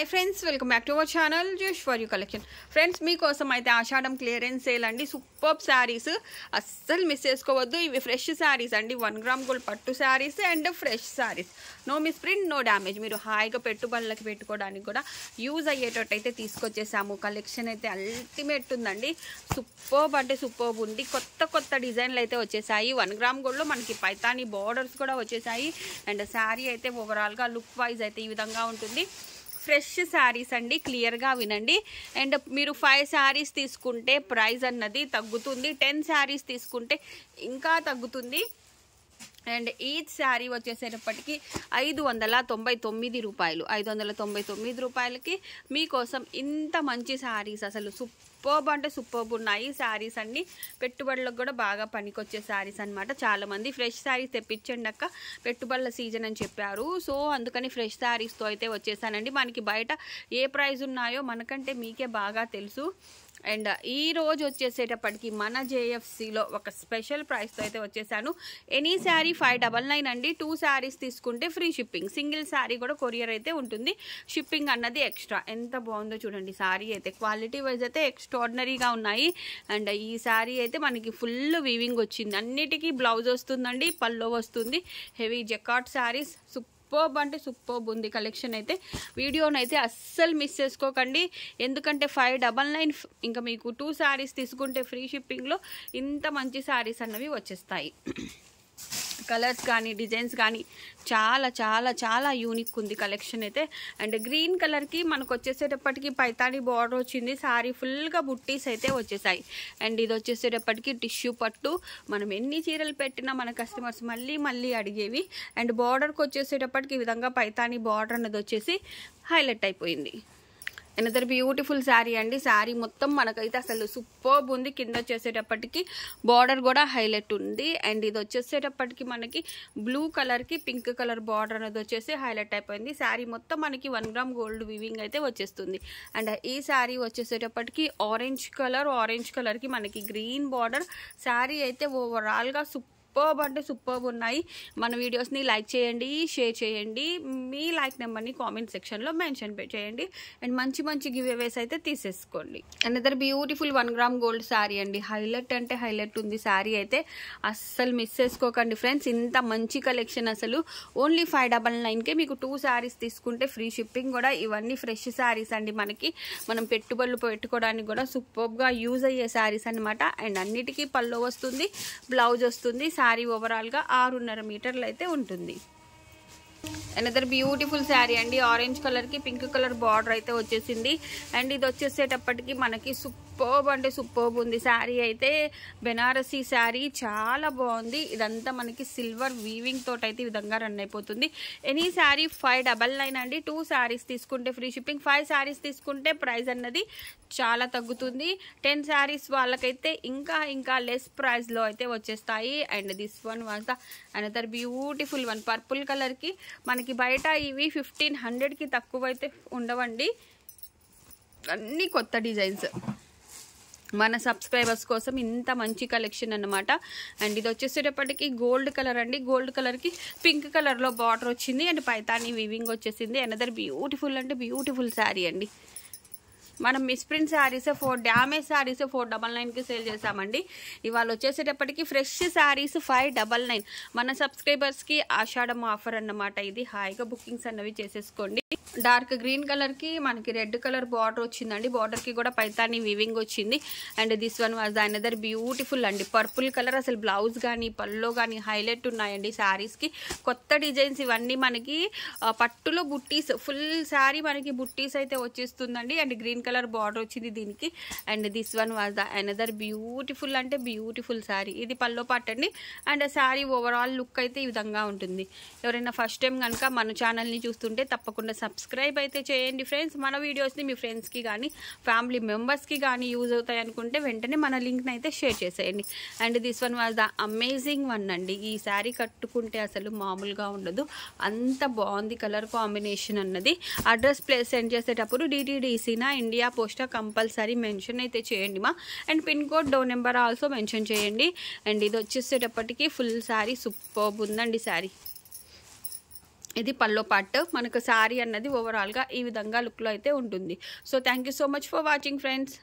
high friends welcome back to our channel for you collection friends మీకోసం అయితే Ashadam clearance sale అండి super saris అస్సలు miss చేసుకోవద్దు ఇవి ఫ్రెష్ శారీస్ అండి వన్ గ్రామ్ గోల్డ్ పట్టు saris and fresh saris no miss print no damage మీరు హాయిగా పెట్టుబడులకు పెట్టుకోవడానికి కూడా యూజ్ అయ్యేటట్టు అయితే తీసుకొచ్చేసాము కలెక్షన్ అయితే అల్టిమేట్ ఉందండి సూపర్ అంటే సూపర్ ఉంది కొత్త కొత్త డిజైన్లు అయితే వచ్చేసాయి వన్ గ్రామ్ గోల్డ్లో మనకి పైతాని బార్డర్స్ కూడా వచ్చేసాయి అండ్ శారీ అయితే ఓవరాల్గా లుక్ వైజ్ అయితే ఈ విధంగా ఉంటుంది ఫ్రెష్ శారీస్ అండి క్లియర్గా వినండి అండ్ మీరు ఫైవ్ శారీస్ తీసుకుంటే ప్రైస్ అన్నది తగ్గుతుంది టెన్ శారీస్ తీసుకుంటే ఇంకా తగ్గుతుంది అండ్ ఈచ్ శారీ వచ్చేసేటప్పటికి ఐదు వందల తొంభై తొమ్మిది రూపాయలు ఐదు వందల తొంభై తొమ్మిది రూపాయలకి మీకోసం ఇంత మంచి శారీస్ అసలు సూపర్బ్ అంటే సూపర్బ్ ఉన్నాయి శారీస్ అన్నీ పెట్టుబడులకు కూడా బాగా పనికొచ్చే శారీస్ అనమాట చాలామంది ఫ్రెష్ శారీస్ తెప్పించండి అక్క పెట్టుబడుల సీజన్ అని చెప్పారు సో అందుకని ఫ్రెష్ శారీస్తో అయితే వచ్చేసానండి మనకి బయట ఏ ప్రైస్ ఉన్నాయో మనకంటే మీకే బాగా తెలుసు అండ్ ఈ రోజు వచ్చేసేటప్పటికి మన జేఎఫ్సీలో ఒక స్పెషల్ ప్రైస్తో అయితే వచ్చేసాను any sari five double nine అండి టూ శారీస్ తీసుకుంటే ఫ్రీ షిప్పింగ్ సింగిల్ శారీ కూడా కొరియర్ అయితే ఉంటుంది షిప్పింగ్ అన్నది ఎక్స్ట్రా ఎంత బాగుందో చూడండి శారీ అయితే క్వాలిటీ వైజ్ అయితే ఎక్స్ట్రాడినరీగా ఉన్నాయి అండ్ ఈ శారీ అయితే మనకి ఫుల్ వీవింగ్ వచ్చింది అన్నిటికీ బ్లౌజ్ వస్తుందండి పల్లో వస్తుంది heavy jacquard saris super superb అంటే సూపర్బ్ ఉంది కలెక్షన్ అయితే వీడియోనైతే అస్సలు మిస్ చేసుకోకండి ఎందుకంటే ఫైవ్ డబల్ నైన్ ఇంకా మీకు టూ శారీస్ తీసుకుంటే ఫ్రీ షిప్పింగ్లో ఇంత మంచి శారీస్ అన్నవి వచ్చేస్తాయి కలర్స్ కానీ డిజైన్స్ కానీ చాలా చాలా చాలా యూనిక్ ఉంది కలెక్షన్ అయితే అండ్ గ్రీన్ కలర్కి మనకు వచ్చేసేటప్పటికి పైతాడి బార్డర్ వచ్చింది సారీ ఫుల్గా బుట్టీస్ అయితే వచ్చేసాయి అండ్ ఇది వచ్చేసేటప్పటికి టిష్యూ పట్టు మనం ఎన్ని చీరలు పెట్టినా మన కస్టమర్స్ మళ్ళీ మళ్ళీ అడిగేవి అండ్ బార్డర్కి వచ్చేసేటప్పటికి ఈ విధంగా పైతాని బార్డర్ అన్నది వచ్చేసి హైలైట్ అయిపోయింది ఎనదర్ బ్యూటిఫుల్ శారీ అండి శారీ మొత్తం మనకైతే అసలు సూపర్బ్ ఉంది కింద వచ్చేసేటప్పటికి బార్డర్ కూడా హైలైట్ ఉంది అండ్ ఇది వచ్చేసేటప్పటికి మనకి బ్లూ కలర్కి పింక్ కలర్ బార్డర్ అనేది వచ్చేసి హైలైట్ అయిపోయింది శారీ మొత్తం మనకి వన్ గ్రామ్ గోల్డ్ వివింగ్ అయితే వచ్చేస్తుంది అండ్ ఈ శారీ వచ్చేసేటప్పటికి ఆరెంజ్ కలర్ ఆరెంజ్ కలర్కి మనకి గ్రీన్ బార్డర్ శారీ అయితే ఓవరాల్గా సూపర్ సూపర్బ్ అంటే సూపర్బ్ ఉన్నాయి మన వీడియోస్ని లైక్ చేయండి షేర్ చేయండి మీ లైక్ నెంబర్ని కామెంట్ సెక్షన్లో మెన్షన్ చేయండి అండ్ మంచి మంచి గివ్ అవేస్ అయితే తీసేసుకోండి and other beautiful one gram gold sari అండి హైలైట్ అంటే హైలైట్ ఉంది శారీ అయితే అస్సలు మిస్ చేసుకోకండి ఫ్రెండ్స్ ఇంత మంచి కలెక్షన్ అసలు ఓన్లీ ఫైవ్ డబల్ నైన్కే మీకు టూ శారీస్ తీసుకుంటే ఫ్రీ షిప్పింగ్ కూడా ఇవన్నీ ఫ్రెష్ శారీస్ అండి మనకి మనం పెట్టుబడులు పెట్టుకోవడానికి కూడా సూపర్గా యూజ్ అయ్యే శారీస్ అనమాట అండ్ అన్నిటికీ పళ్ళు వస్తుంది బ్లౌజ్ వస్తుంది శారీ శారీ ఓవరాల్గా ఆరున్నర మీటర్లు అయితే ఉంటుంది అనదర్ బ్యూటిఫుల్ శారీ అండి ఆరెంజ్ కలర్కి పింక్ కలర్ బార్డర్ అయితే వచ్చేసింది అండ్ ఇది వచ్చేసేటప్పటికి మనకి సూపర్ సూపర్బ్ అంటే సూపర్బ్ ఉంది శారీ అయితే బెనారసీ శారీ చాలా బాగుంది ఇదంతా మనకి సిల్వర్ వీవింగ్ తోట అయితే ఈ విధంగా రన్ అయిపోతుంది any sari five double nine అండి టూ శారీస్ తీసుకుంటే ఫ్రీ షిప్పింగ్ ఫైవ్ శారీస్ తీసుకుంటే ప్రైస్ అన్నది చాలా తగ్గుతుంది టెన్ శారీస్ వాళ్ళకైతే ఇంకా ఇంకా లెస్ ప్రైస్లో అయితే వచ్చేస్తాయి and this one was another beautiful one purple కలర్కి మనకి బయట ఇవి ఫిఫ్టీన్ హండ్రెడ్కి తక్కువ అయితే ఉండవండి అన్నీ కొత్త డిజైన్స్ మన సబ్స్క్రైబర్స్ కోసం ఇంత మంచి కలెక్షన్ అనమాట అండ్ ఇది వచ్చేసేటప్పటికి గోల్డ్ కలర్ అండి గోల్డ్ కలర్కి పింక్ కలర్లో బార్డర్ వచ్చింది అండ్ పైతాని వివింగ్ వచ్చేసింది అనదర్ బ్యూటిఫుల్ అంటే బ్యూటిఫుల్ శారీ అండి మనం misprint saris four damage saris four double నైన్కి సేల్ చేసామండి ఇవాళ వచ్చేసేటప్పటికి fresh saris five double nine మన సబ్స్క్రైబర్స్కి ఆషాఢం ఆఫర్ అన్నమాట ఇది హాయిగా బుకింగ్స్ అన్నవి చేసేసుకోండి డార్క్ గ్రీన్ కలర్కి మనకి రెడ్ కలర్ బార్డర్ వచ్చిందండి బార్డర్కి కూడా పైతాని వివింగ్ వచ్చింది and this one was another beautiful అండి పర్పుల్ కలర్ అసలు బ్లౌజ్ కానీ పల్లో కానీ హైలైట్ ఉన్నాయండి శారీస్కి కొత్త డిజైన్స్ ఇవన్నీ మనకి పట్టులో బుట్టీస్ ఫుల్ శారీ మనకి బుట్టీస్ అయితే వచ్చేస్తుందండి అండ్ గ్రీన్ కలర్ బార్డర్ వచ్చింది దీనికి and this one was the another beautiful అంటే బ్యూటిఫుల్ శారీ ఇది పల్లో పాట అండి అండ్ శారీ ఓవరాల్ లుక్ అయితే ఈ విధంగా ఉంటుంది ఎవరైనా ఫస్ట్ టైం కనుక మన ఛానల్ని చూస్తుంటే తప్పకుండా సబ్ సబ్స్క్రైబ్ అయితే చేయండి ఫ్రెండ్స్ మన వీడియోస్ని మీ ఫ్రెండ్స్కి కానీ ఫ్యామిలీ మెంబర్స్కి కానీ యూజ్ అవుతాయి అనుకుంటే వెంటనే మన లింక్ని అయితే షేర్ చేసేయండి and this one was the amazing one అండి ఈ శారీ కట్టుకుంటే అసలు మామూలుగా ఉండదు అంత బాగుంది కలర్ కాంబినేషన్ అన్నది అడ్రస్ ప్లేస్ సెండ్ చేసేటప్పుడు డిటీడీసీనా ఇండియా పోస్టా కంపల్సరీ మెన్షన్ అయితే చేయండి మా and pin code door number also mention చేయండి అండ్ ఇది వచ్చేసేటప్పటికి ఫుల్ శారీ సూపర్ ఉందండి శారీ ఇది పల్లో పార్ట్ మనకు శారీ అన్నది ఓవరాల్గా ఈ విధంగా లుక్లో అయితే ఉంటుంది so thank you so much for watching friends